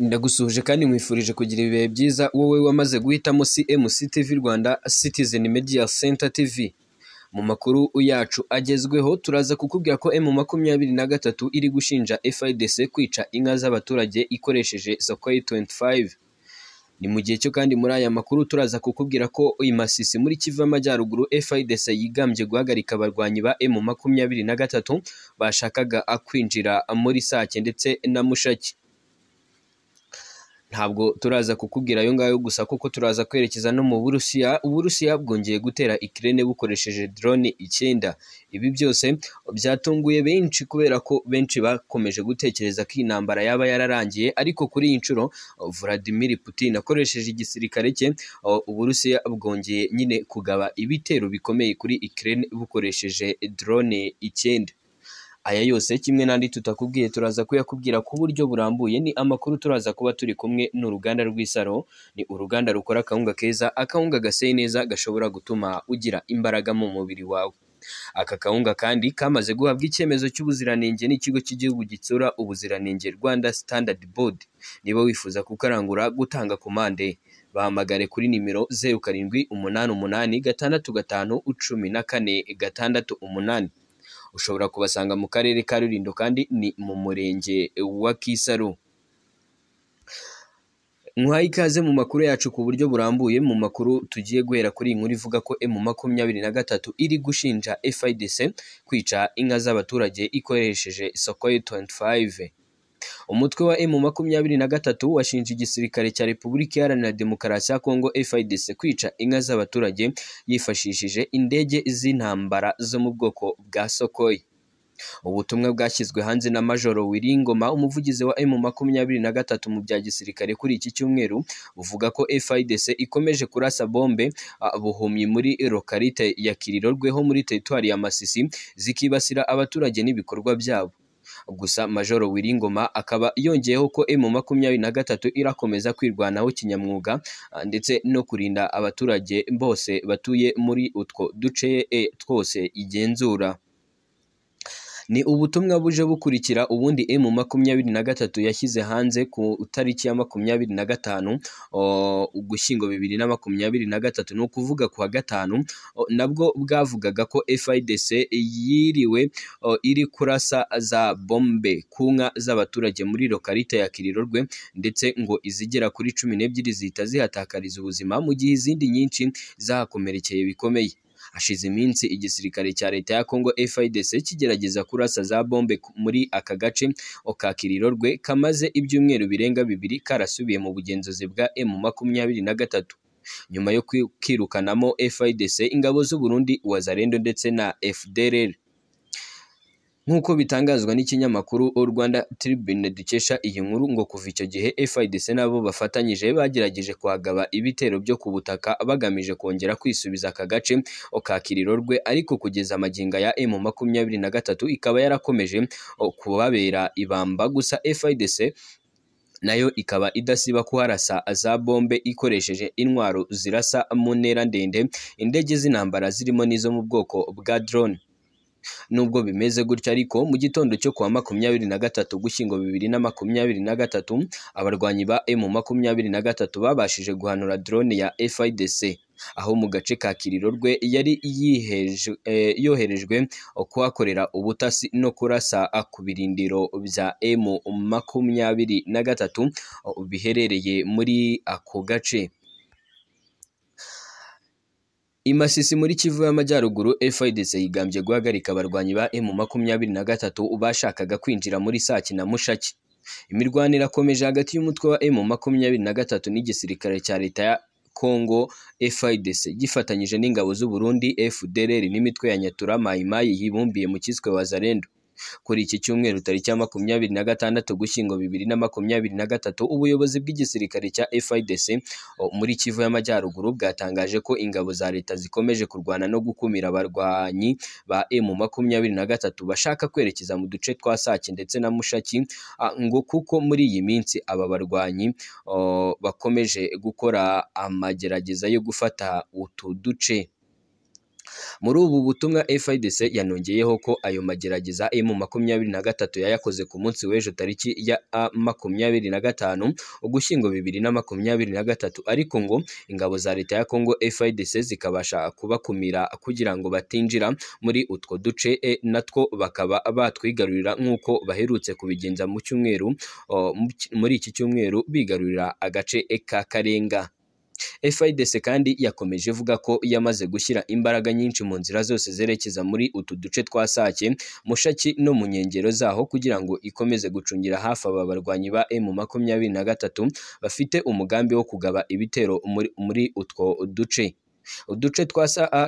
ndagusuhuje kandi nkwifurije kugira ibihe byiza wowe wamaze guhitamo cmc tv rwanda citizen media center tv mu makuru yacu agezweho turaza kukubwira ko emu makumyabiri na gatatu iri gushinja fidc kwica inka z'abaturage ikoresheje sokoyi 25 ni mu gihe cyo kandi muri aya makuru turaza kukubwira ko uyu masisi muri kiva amajyaruguru fidc yigambye guhagarika abarwanyi ba emu makumyabiri na gatatu bashakaga kwinjira muri sake ndetse na mushaki ntabwo turaza kukubwira ayo ngayo gusa kuko turaza kwerekeza no mu burusiya uburusiya bwongeye gutera ikirere bukoresheje drone icyenda ibi byose byatunguye benshi kubera ko benshi bakomeje gutekereza ko intambara yaba yararangiye ariko kuri iyi nshuro Vladimir Putin akoresheje igisirikare cye uburusiya bwongeye nyine kugaba ibitero bikomeye kuri ikirere bukoresheje drone icyenda aya yose kimwe n'andi tutakubwiye turaza kuyakubwira ku buryo burambuye ni amakuru turaza kuba turi kumwe n'uruganda rw'isaro ni uruganda rukora akawunga keza akawunga gaseye neza gashobora gutuma ugira imbaraga mu mubiri wawe aka kawunga kandi kamaze guhabwa icyemezo cy'ubuziranenge n'ikigo cy'igihugu gitsura ubuziranenge Rwanda Standard Board niba wifuza kukarangura gutanga komande bahamagare kuri nimero zeru karindwi umunani umunani gatandatu gatanu cumi na kane gatandatu umunani ushobora kubasanga mu karere ka Rulindo kandi ni mu murenge wa Kisaro muhaye ikaze mu makuru yacu ku buryo burambuye mu makuru tugiye guhera kuri iyi nkuru ivuga ko emu makumyabiri na gatatu iri gushinja FIDC kwica inka z'abaturage ikoresheje Sokoye 25 Umutwe wa M makumyabiri na gatatu washinje igisirikare cya Repubulika Iharanira Demokarasi ya Kongo FARDC kwica inka z'abaturage yifashishije indege z'intambara zo mu bwoko bwa Sukhoi. Ubutumwa bwashyizwe hanze na Majoro Wiringoma umuvugizi wa M makumyabiri na gatatu mu bya gisirikare kuri iki cyumweru buvuga ko FARDC ikomeje kurasa bombe buhumyi muri lokalite ya Kirirorwe muri teritwari ya Masisi zikibasira abaturage n'ibikorwa byabo. gusa Majoro Uwiringoma akaba yongeyeho ko emu makumyabiri na gatatu irakomeza kwirwanaho kinyamwuga ah, ndetse no kurinda abaturage bose batuye muri utwo duce eh, twose igenzura. Ni ubutumwa buje bukurikira ubundi emu makumyabiri na gatatu yashyize hanze ku itariki ya makumyabiri na gatanu Ugushyingo bibiri na makumyabiri na gatatu ni ukuvuga ku wa gatanu nabwo bwavugaga ko FIDC yiriwe iri kurasa za bombe ku nka z'abaturage muri lokarite ya Kirirorwe ndetse ngo izigera kuri cumi n'ebyiri zihita zihatakariza ubuzima mu gihe izindi nyinshi zahakomerekeye bikomeye. Hashize iminsi igisirikare cya leta ya Congo FARDC kigerageza kurasa za bombe muri aka gace, Okakiriro rwe kamaze ibyumweru birenga bibiri karasubiye mu bugenzuzi bwa M makumyabiri na gatatu. Nyuma yo kwirukanamo FARDC, ingabo z'u Burundi, Uwazalendo ndetse na FDLR. nk'uko bitangazwa n'ikinyamakuru All Rwanda Tribune dukesha iyi nkuru ngo kuva icyo gihe FIDC nabo bafatanyije bagerageje kwagaba ibitero byo ku butaka bagamije kongera kwisubiza aka gace okakiriro rwe ariko kugeza amagingo ya M makumyabiri na gatatu ikaba yarakomeje kubabera ibamba gusa FIDC nayo ikaba idasiba kuharasa za bombe ikoresheje intwaro zirasa mu ntera ndende indege z'intambara zirimo n'izo mu bwoko bwa drone Nubwo bimeze gutya ariko mu gitondo cyo kuwa makumyabiri na gatatu gushyingo bibiri na makumyabiri na gatatu, abarwanyi ba M makumyabiri na gatatu babashije guhanura drone ya FIDC aho mu gace ka kiriro rwe yari eh, yoherejwe kuhakorera ubutasi no kurasa ku birindiro bya M makumyabiri na gatatu biherereye muri ako gace. I Masisi muri Kivu y'Amajyaruguru, FARDC yigambye guhagarika abarwanyi ba m gatatu bashakaga kwinjira muri Sake na Mushaki. Imirwanire irakomeje hagati y'umutwe wa m gatatu n'igisirikare cya leta ya Congo FARDC gifatanyije n'ingabo z'u Burundi FDLR n'imitwe ya Nyatura Mayimayi yibumbiye mu cyiswe Wazalendo. Kuri iki cyumweru tariki ya makumyabiri na gatandatu gushyingo bibiri na makumyabiri na gatatu, ubuyobozi bw'igisirikare cya FARDC muri Kivu y'Amajyaruguru bwatangaje ko ingabo za leta zikomeje kurwana no gukumira abarwanyi ba emu makumyabiri na gatatu bashaka kwerekeza mu duce twa Sake ndetse na Mushaki ngo kuko muri iyi minsi aba barwanyi bakomeje gukora amagerageza yo gufata utu duce. muri ubu butumwa FIDC yanongeyeho ko ayo magerageza emu makumyabiri na gatatu yayakoze ku munsi w'ejo tariki ya makumyabiri na gatanu ugushyingo bibiri na makumyabiri na gatatu ariko ngo ingabo za leta ya Congo FIDC zikabasha kubakumira kugira ngo batinjira muri utwo duce e, natwo bakaba batwigarurira nk'uko baherutse kubigenza mu cyumweru muri iki cyumweru bigarurira agace e ka Karenga FIDC kandi yakomeje ivuga ko yamaze gushyira imbaraga nyinshi mu nzira zose zerekeza muri utu duce twa Sake Mushaki no mu nkengero zaho kugira ngo ikomeze gucungira hafi aba barwanyi ba emu makumyabiri na gatatu bafite umugambi wo kugaba ibitero muri utwo duce Uduce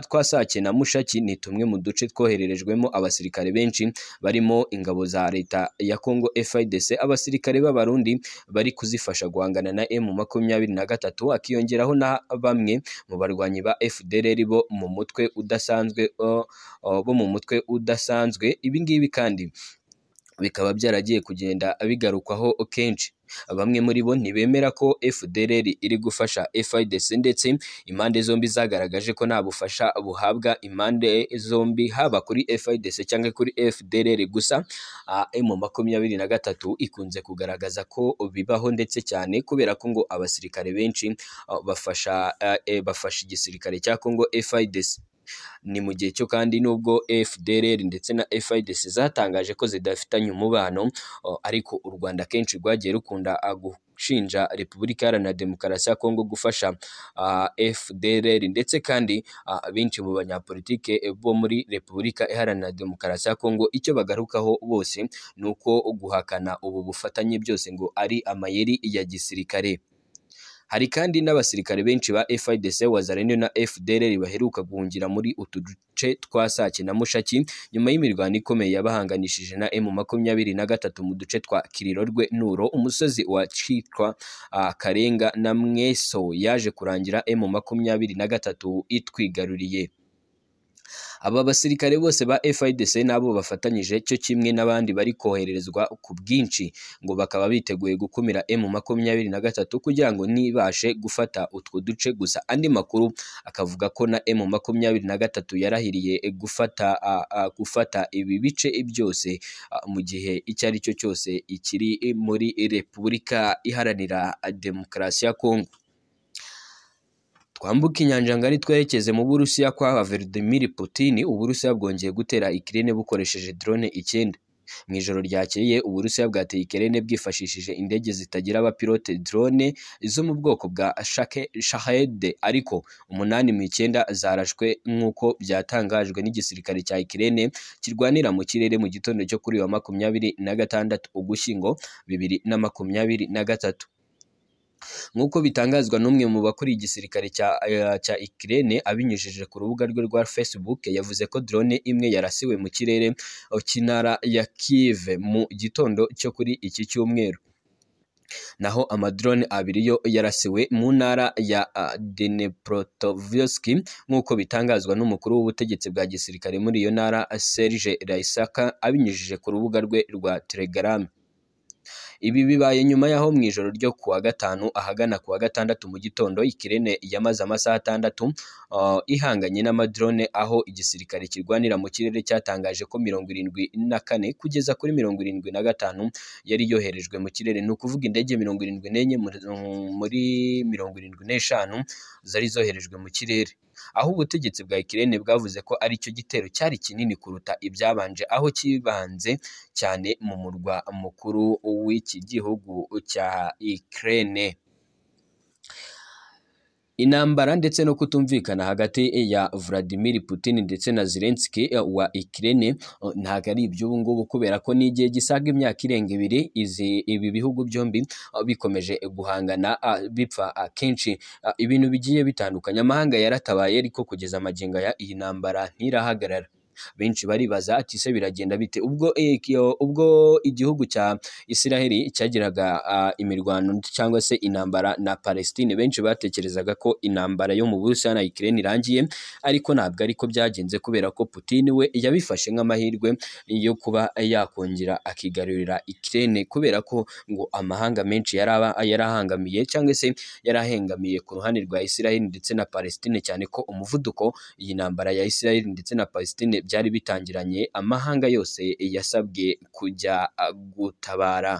twa Sake na Mushaki ni tumwe mu duce twohererejwemo abasirikare benshi barimo ingabo za Leta ya Congo Fidc abasirikare b'Abarundi bari kuzifasha guhangana na M23 hakiyongeraho na bamwe mu barwanyi ba FDLR bo mu mutwe udasanzwe bo mu mutwe udasanzwe, ibingibi kandi bikaba byaragiye kugenda bigarukwaho kenshi. bamwe muri bo ntibemera ko FDLR iri gufasha FIDC ndetse impande zombi zagaragaje ko nta bufasha buhabwa impande zombi haba kuri FIDC cyangwa kuri FDLR gusa mu makumyabiri na gatatu ikunze kugaragaza ko bibaho ndetse cyane kubera ko ngo abasirikare benshi e, bafasha igisirikare cya Congo FIDC. ni mu gihe cyo kandi nubwo FDLR ndetse na FIDC zatangaje ko zidafitanye umubano ariko u Rwanda kenshi rwagiye rukunda gushinja Repubulika Iharanira Demokarasi ya Kongo gufasha FDLR ndetse kandi benshi mu banyapolitike bo muri Repubulika Iharanira Demokarasi ya Kongo icyo bagarukaho bose ni uko guhakana ubu bufatanye byose ngo ari amayeri ya gisirikare. Hari kandi n'abasirikare benshi ba FARDC wazalendo na FDLR baheruka guhungira muri utu duce twa Sake na Mushaki nyuma y'imirwano ikomeye yabahanganishije na M makumyabiri na gatatu mu duce twa Kirirorwe Nuro umusozi wa Citwa uh, Karenga na Mweso yaje kurangira M makumyabiri na gatatu itwigaruriye Aba basirikare bose ba FARDC n'abo bafatanyije cyo kimwe n'abandi bari koherezwa ku bwinshi ngo bakaba biteguye gukumira M makumyabiri na gatatu kugira ngo nibashe gufata utwo duce gusa andi makuru akavuga ko na M makumyabiri na gatatu yarahiriye gufata gufata ibi bice byose mu gihe icyo ari cyo cyose ikiri muri Repubulika Iharanira Demokarasi ya Kongo. twambuke inyanja ngari twerekeze mu Burusiya kwa Vladimir Putin Uburusiya bwongeye gutera Ukraine bukoresheje drone icyenda mu ijoro ryakeye Uburusiya bwateye Ukraine bwifashishije indege zitagira abapilote drone zo mu bwoko bwa Shahed ariko umunani mu icyenda zarashwe nk'uko byatangajwe n'igisirikare cya Ukraine kirwanira mu kirere mu gitondo cyo kuri wa makumyabiri na gatandatu Ugushyingo bibiri na makumyabiri na gatatu nk'uko bitangazwa n'umwe mu bakora igisirikare eh, cya Ukraine abinyujije ku rubuga rwe rwa Facebook yavuze ko drone imwe yarasiwe mu kirere cy'intara oh, ya Kiev mu gitondo cyo kuri iki cyumweru naho amadrone abiri yo yarasiwe mu ntara ya eh, Dnipropetrovsk nk'uko bitangazwa n'umukuru w'ubutegetsi bwa gisirikare muri iyo ntara Serge Raisaka abinyujije ku rubuga rwe rwa Telegram Ibi bibaye nyuma y'aho mu ijoro ryo ku wa gatanu ahagana ku wa gatandatu mu gitondo ikirene yamaze amasaha atandatu uh, ihanganye n'amadrone aho igisirikare kirwanira mu kirere cyatangaje ko mirongo irindwi na kane kugeza kuri mirongo irindwi na gatanu yari yoherejwe mu kirere ni ukuvuga indege mirongo irindwi n'enye muri mirongo irindwi n'eshanu zari zoherejwe mu kirere. aho ubutegetsi bwa Ukraine bwavuze ko ari cyo gitero cyari kinini kuruta ibyabanje aho kibanze cyane mu murwa mukuru w'iki gihugu cya Ukraine. intambara ndetse no kutumvikana hagati eh, ya Vladimir Putin ndetse na Zelensky eh, wa Ukraine eh, ntabwo ari iby'ubu ngubu kubera ko n'igihe gisaga imyaka irenga ibiri izi ibi bihugu byombi bikomeje guhangana bipfa akenshi ibintu bigiye bitandukanye amahanga yaratabaye ariko kugeza amagingo aya iyi ntambara ntirahagarara. benshi baribaza ati se biragenda bite ubwo eh, ubwo igihugu cya israheli cyagiraga imirwano cyangwa se intambara na Palestine benshi batekerezaga ko intambara yo mu Burusiya na Ukraine irangiye ariko ntabwo ariko byagenze kubera ko Putin we yabifashe nk'amahirwe yo kuba yakongera akigarurira Ukraine kubera ko ngo amahanga menshi yaraba yarahangamiye cyangwa se yarahengamiye ku ruhande rwa Isiraheli ndetse na Palestine cyane ko umuvuduko iyi ntambara ya Isiraheli ndetse na Palestine byari bitangiranye amahanga yose yasabwe kujya gutabara.